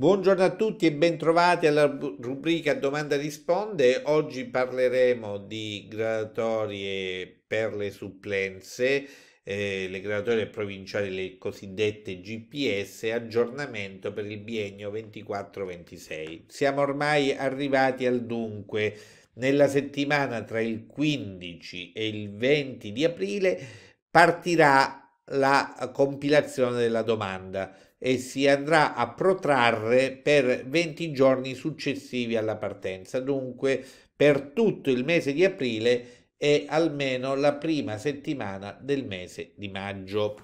Buongiorno a tutti e bentrovati alla rubrica Domanda risponde. Oggi parleremo di gradatorie per le supplenze, eh, le gradatorie provinciali, le cosiddette GPS, aggiornamento per il biennio 24-26. Siamo ormai arrivati al dunque. Nella settimana tra il 15 e il 20 di aprile partirà la compilazione della domanda e si andrà a protrarre per 20 giorni successivi alla partenza, dunque per tutto il mese di aprile e almeno la prima settimana del mese di maggio.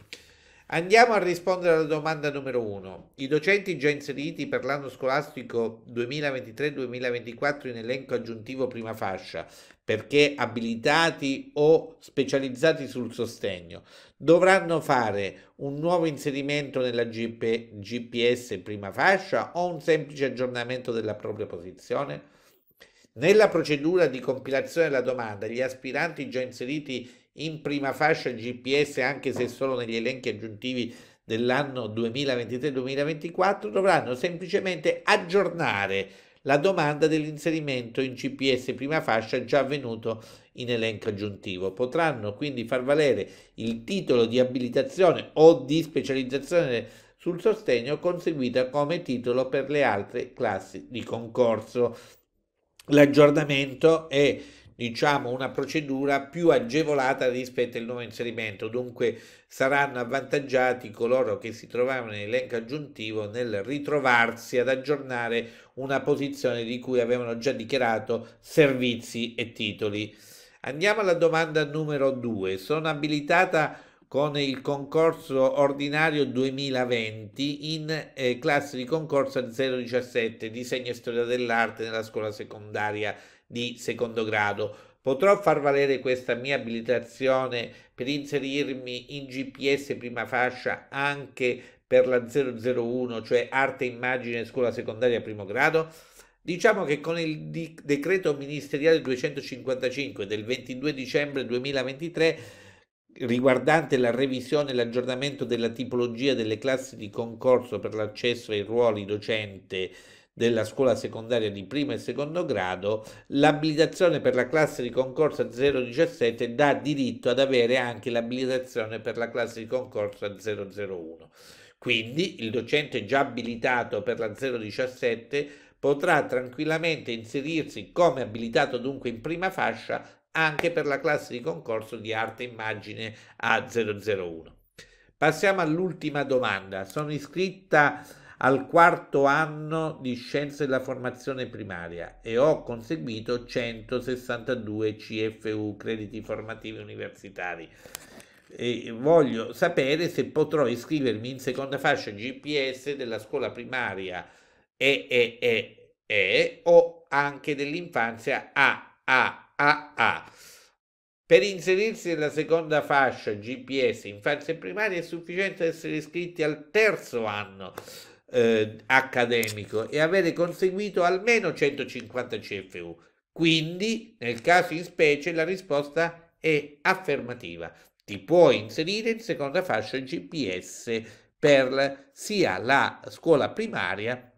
Andiamo a rispondere alla domanda numero 1. I docenti già inseriti per l'anno scolastico 2023-2024 in elenco aggiuntivo prima fascia, perché abilitati o specializzati sul sostegno, dovranno fare un nuovo inserimento nella GP, GPS prima fascia o un semplice aggiornamento della propria posizione? Nella procedura di compilazione della domanda, gli aspiranti già inseriti in in prima fascia GPS, anche se solo negli elenchi aggiuntivi dell'anno 2023-2024, dovranno semplicemente aggiornare la domanda dell'inserimento in GPS prima fascia già avvenuto in elenco aggiuntivo. Potranno quindi far valere il titolo di abilitazione o di specializzazione sul sostegno conseguita come titolo per le altre classi di concorso. L'aggiornamento è diciamo una procedura più agevolata rispetto al nuovo inserimento dunque saranno avvantaggiati coloro che si trovavano in elenco aggiuntivo nel ritrovarsi ad aggiornare una posizione di cui avevano già dichiarato servizi e titoli andiamo alla domanda numero 2 sono abilitata con il concorso ordinario 2020 in eh, classe di concorso 017 disegno e storia dell'arte nella scuola secondaria di secondo grado. Potrò far valere questa mia abilitazione per inserirmi in GPS prima fascia anche per la 001, cioè arte e immagine scuola secondaria primo grado? Diciamo che con il decreto ministeriale 255 del 22 dicembre 2023 riguardante la revisione e l'aggiornamento della tipologia delle classi di concorso per l'accesso ai ruoli docente della scuola secondaria di primo e secondo grado, l'abilitazione per la classe di concorso 017 dà diritto ad avere anche l'abilitazione per la classe di concorso 001. Quindi il docente già abilitato per la 017 potrà tranquillamente inserirsi come abilitato dunque in prima fascia anche per la classe di concorso di arte e immagine A001. Passiamo all'ultima domanda. Sono iscritta al quarto anno di Scienze della Formazione Primaria e ho conseguito 162 CFU, crediti formativi universitari. E voglio sapere se potrò iscrivermi in seconda fascia GPS della scuola primaria EEE o anche dell'infanzia A, A, A. Per inserirsi nella seconda fascia GPS infanzia e primaria è sufficiente essere iscritti al terzo anno eh, accademico e avere conseguito almeno 150 CFU. Quindi, nel caso in specie, la risposta è affermativa. Ti puoi inserire in seconda fascia GPS per sia la scuola primaria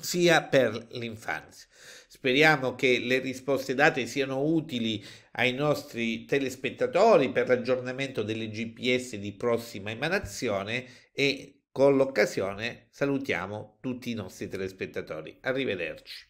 sia per l'infanzia. Speriamo che le risposte date siano utili ai nostri telespettatori per l'aggiornamento delle GPS di prossima emanazione e con l'occasione salutiamo tutti i nostri telespettatori. Arrivederci.